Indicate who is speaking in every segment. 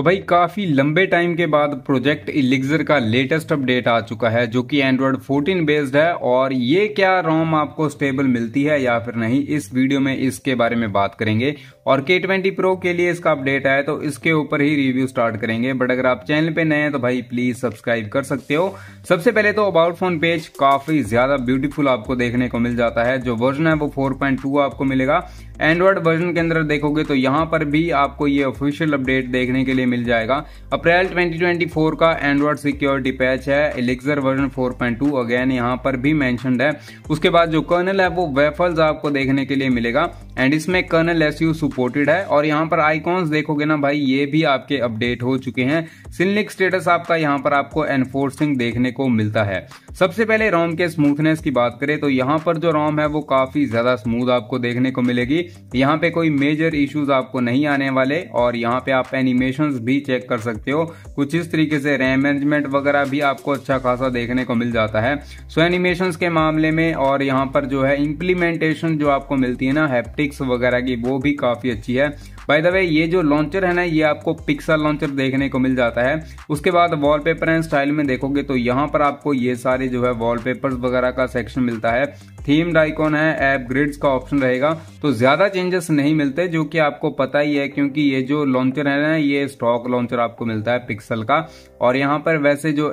Speaker 1: तो भाई काफ़ी लंबे टाइम के बाद प्रोजेक्ट इलिक्सर का लेटेस्ट अपडेट आ चुका है जो कि एंड्रॉयड 14 बेस्ड है और ये क्या रोम आपको स्टेबल मिलती है या फिर नहीं इस वीडियो में इसके बारे में बात करेंगे और के ट्वेंटी प्रो के लिए इसका अपडेट आया तो इसके ऊपर ही रिव्यू स्टार्ट करेंगे बट अगर आप चैनल पे नए हैं तो भाई प्लीज सब्सक्राइब कर सकते हो सबसे पहले तो अबाउट फोन पेज काफी ज्यादा ब्यूटीफुल आपको देखने को मिल जाता है जो वर्जन है वो 4.2 आपको मिलेगा एंड्रॉयड वर्जन के अंदर देखोगे तो यहाँ पर भी आपको ये ऑफिशियल अपडेट देखने के लिए मिल जाएगा अप्रैल 2024 का एंड्रॉयड सिक्योरिटी पैच है एलिक्सर वर्जन 4.2 अगेन यहाँ पर भी मैंशन है उसके बाद जो कर्नल है वो वेफल्स आपको देखने के लिए मिलेगा एंड इसमें कर्नल एस यू सपोर्टेड है और यहाँ पर आइकॉन्स देखोगे ना भाई ये भी आपके अपडेट हो चुके हैं सिनलिक स्टेटस आपका यहाँ पर आपको एनफोर्सिंग देखने को मिलता है सबसे पहले रोम के स्मूथनेस की बात करें तो यहाँ पर जो रोम है वो काफी ज्यादा स्मूथ आपको देखने को मिलेगी यहाँ पे कोई मेजर इश्यूज आपको नहीं आने वाले और यहाँ पे आप एनिमेशन भी चेक कर सकते हो कुछ इस तरीके से रैम मैनेजमेंट वगैरह भी आपको अच्छा खासा देखने को मिल जाता है सो एनिमेशन के मामले में और यहाँ पर जो है इम्प्लीमेंटेशन जो आपको मिलती है ना हैप्टिक्स वगैरह की वो भी काफी काफ़ी अच्छी है बाय द वे ये जो लॉन्चर है ना ये आपको पिक्सल लॉन्चर देखने को मिल जाता है उसके बाद वॉलपेपर एंड स्टाइल में देखोगे तो यहाँ पर आपको ये सारे जो है वॉलपेपर्स वगैरह का सेक्शन मिलता है थीम्ड आइकॉन है ऐप ग्रिड्स का ऑप्शन रहेगा तो ज़्यादा चेंजेस नहीं मिलते जो कि आपको पता ही है क्योंकि ये जो लॉन्चर है ना ये स्टॉक लॉन्चर आपको मिलता है पिक्सल का और यहाँ पर वैसे जो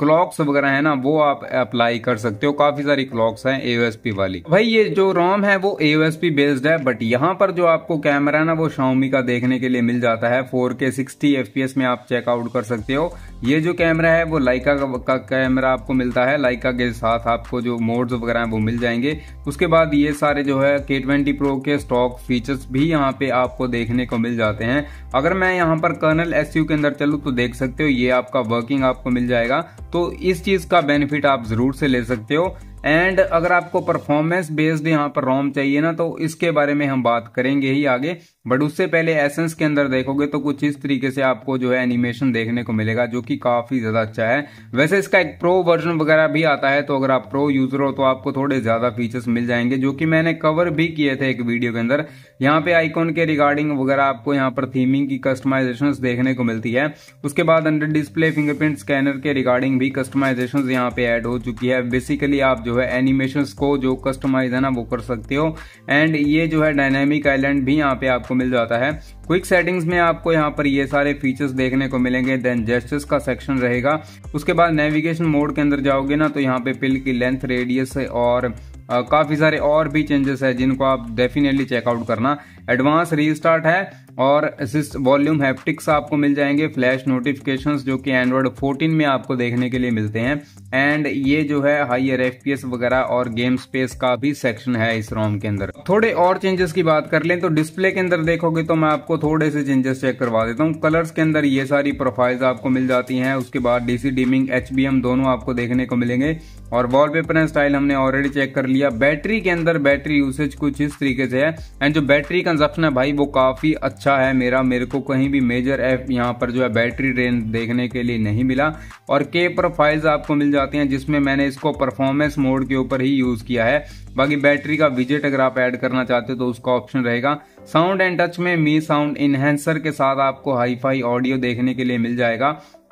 Speaker 1: क्लॉक्स वगैरह है ना वो आप अप्लाई कर सकते हो काफ़ी सारी क्लॉक्स हैं ए वाली भाई ये जो रॉम है वो ए बेस्ड है बट यहाँ पर जो आपको कैमरा है ना वो शाउमी का देखने के लिए मिल जाता है फोर के सिक्सटी में आप चेकआउट कर सकते हो ये जो कैमरा है वो लाइका का कैमरा आपको मिलता है लाइका के साथ आपको जो मोड्स वगैरह है वो मिल जाएंगे उसके बाद ये सारे जो है के ट्वेंटी प्रो के स्टॉक फीचर्स भी यहाँ पे आपको देखने को मिल जाते हैं अगर मैं यहाँ पर कर्नल एस के अंदर चलूँ तो देख सकते हो ये आपका वर्किंग आपको मिल जाएगा तो इस चीज़ का बेनिफिट आप ज़रूर से ले सकते हो एंड अगर आपको परफॉर्मेंस बेस्ड यहाँ पर रोम चाहिए ना तो इसके बारे में हम बात करेंगे ही आगे बट उससे पहले एसेंस के अंदर देखोगे तो कुछ इस तरीके से आपको जो है एनिमेशन देखने को मिलेगा जो कि काफी ज्यादा अच्छा है वैसे इसका एक प्रो वर्जन वगैरह भी आता है तो अगर आप प्रो यूजर हो तो आपको थोड़े ज्यादा फीचर्स मिल जाएंगे जो कि मैंने कवर भी किए थे एक वीडियो के अंदर यहाँ पे आइकॉन के रिगार्डिंग वगैरह आपको यहाँ पर थीमिंग की कस्टमाइजेशन देखने को मिलती है उसके बाद अंडर डिस्प्ले फिंगरप्रिंट स्कैनर के रिगार्डिंग भी कस्टमाइजेशन यहाँ पे एड हो चुकी है बेसिकली आप जो है एनिमेशन को जो कस्टमाइज है ना वो कर सकते हो एंड ये जो है डायनेमिक आइलैंड भी यहाँ पे आपको मिल जाता है क्विक सेटिंग्स में आपको यहाँ पर ये सारे फीचर्स देखने को मिलेंगे देन जेस्टर्स का सेक्शन रहेगा उसके बाद नेविगेशन मोड के अंदर जाओगे ना तो यहाँ पे पिल की लेंथ रेडियस और काफ़ी सारे और भी चेंजेस है जिनको आप डेफिनेटली चेकआउट करना एडवांस रीस्टार्ट है और असिस्ट वॉल्यूम हैप्टिक्स आपको मिल जाएंगे फ्लैश नोटिफिकेशंस जो कि एंड्रॉयड 14 में आपको देखने के लिए मिलते हैं एंड ये जो है हाइयर एफ वगैरह और गेम स्पेस का भी सेक्शन है इस रोम के अंदर थोड़े और चेंजेस की बात कर लें तो डिस्प्ले के अंदर देखोगे तो मैं आपको थोड़े से चेंजेस चेक करवा देता हूँ कलर्स के अंदर ये सारी प्रोफाइल्स आपको मिल जाती हैं उसके बाद डीसी डीमिंग एच दोनों आपको देखने को मिलेंगे और वॉलपेपर एंड स्टाइल हमने ऑलरेडी चेक कर लिया बैटरी के अंदर बैटरी यूसेज कुछ इस तरीके से है एंड जो बैटरी कंजप्शन है भाई वो काफ़ी अच्छा है मेरा मेरे को कहीं भी मेजर ऐप यहाँ पर जो है बैटरी रेंज देखने के लिए नहीं मिला और के प्रोफाइल्स आपको मिल जाती हैं जिसमें मैंने इसको परफॉर्मेंस मोड के ऊपर ही यूज़ किया है बाकी बैटरी का विजेट अगर आप ऐड करना चाहते हो तो उसका ऑप्शन रहेगा साउंड एंड टच में मी साउंड इन्हेंसर के साथ आपको हाईफाई ऑडियो देखने के लिए मिल जाएगा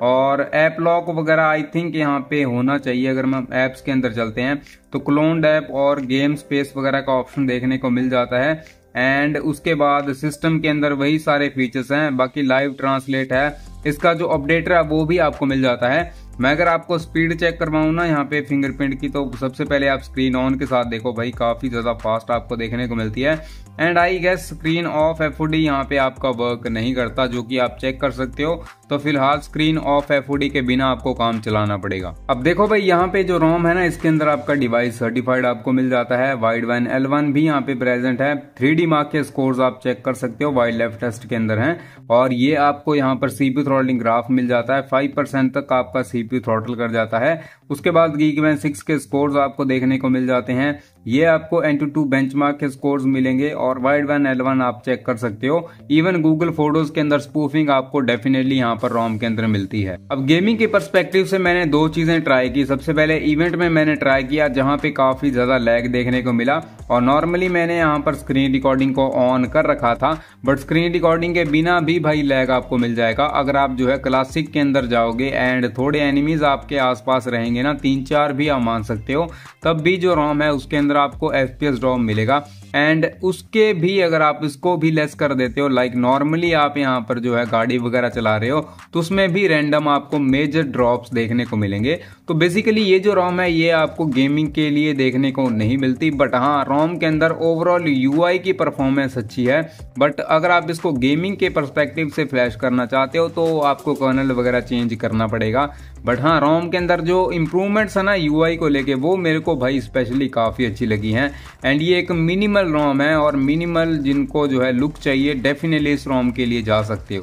Speaker 1: और ऐप लॉक वगैरह आई थिंक यहाँ पे होना चाहिए अगर हम ऐप्स के अंदर चलते हैं तो क्लोन्ड ऐप और गेम स्पेस वगैरह का ऑप्शन देखने को मिल जाता है एंड उसके बाद सिस्टम के अंदर वही सारे फीचर्स हैं बाकी लाइव ट्रांसलेट है इसका जो अपडेटर है वो भी आपको मिल जाता है मैं अगर आपको स्पीड चेक करवाऊँ ना यहाँ पे फिंगरप्रिंट की तो सबसे पहले आप स्क्रीन ऑन के साथ देखो भाई काफ़ी ज़्यादा फास्ट आपको देखने को मिलती है and I guess screen off F D यहाँ पे आपका वर्क नहीं करता जो कि आप चेक कर सकते हो तो फिलहाल स्क्रीन ऑफ एफ डी के बिना आपको काम चलाना पड़ेगा अब देखो भाई यहाँ पे जो रोम है ना इसके अंदर आपका डिवाइस सर्टिफाइड आपको मिल जाता है वाइड वन एल वन भी यहाँ पे प्रेजेंट है थ्री डी मार्क के स्कोर आप चेक कर सकते हो वाइड लेफ्ट टेस्ट के अंदर है और ये आपको यहाँ पर सीपी थ्रोलिंग ग्राफ मिल जाता है फाइव परसेंट तक आपका सीपी भी थ्रॉटल कर जाता है उसके बाद गीक वैन सिक्स के स्कोर्स आपको देखने को मिल जाते हैं ये आपको एन टू टू बेंच के स्कोर्स मिलेंगे और वाइड वन एल वन आप चेक कर सकते हो इवन गूगल फोटोज के अंदर स्पूफिंग आपको डेफिनेटली यहाँ पर रॉम के अंदर मिलती है अब गेमिंग के परस्पेक्टिव से मैंने दो चीजें ट्राई की सबसे पहले इवेंट में मैंने ट्राई किया जहाँ पे काफी ज्यादा लैग देखने को मिला और नॉर्मली मैंने यहाँ पर स्क्रीन रिकॉर्डिंग को ऑन कर रखा था बट स्क्रीन रिकॉर्डिंग के बिना भी भाई लैग आपको मिल जाएगा अगर आप जो है क्लासिक के अंदर जाओगे एंड थोड़े एनिमीज आपके आसपास रहेंगे ना तीन चार भी आप मान सकते हो तब भी जो रोम है उसके अंदर आपको एफ पी मिलेगा एंड उसके भी अगर आप इसको भी लेस कर देते हो लाइक नॉर्मली आप यहाँ पर जो है गाड़ी वगैरह चला रहे हो तो उसमें भी रैंडम आपको मेजर ड्रॉप्स देखने को मिलेंगे तो बेसिकली ये जो रोम है ये आपको गेमिंग के लिए देखने को नहीं मिलती बट हाँ रोम के अंदर ओवरऑल यू की परफॉर्मेंस अच्छी है बट अगर आप इसको गेमिंग के परस्पेक्टिव से फ्लैश करना चाहते हो तो आपको कर्नल वगैरह चेंज करना पड़ेगा बट हाँ रोम के अंदर जो इम्प्रूवमेंट्स है ना यू को लेकर वो मेरे को भाई स्पेशली काफ़ी अच्छी लगी हैं एंड ये एक मिनिमम मिनिमल रोम है और मिनिमल जिनको जो है लुक चाहिए डेफिनेटली इस रोम के लिए जा सकते हो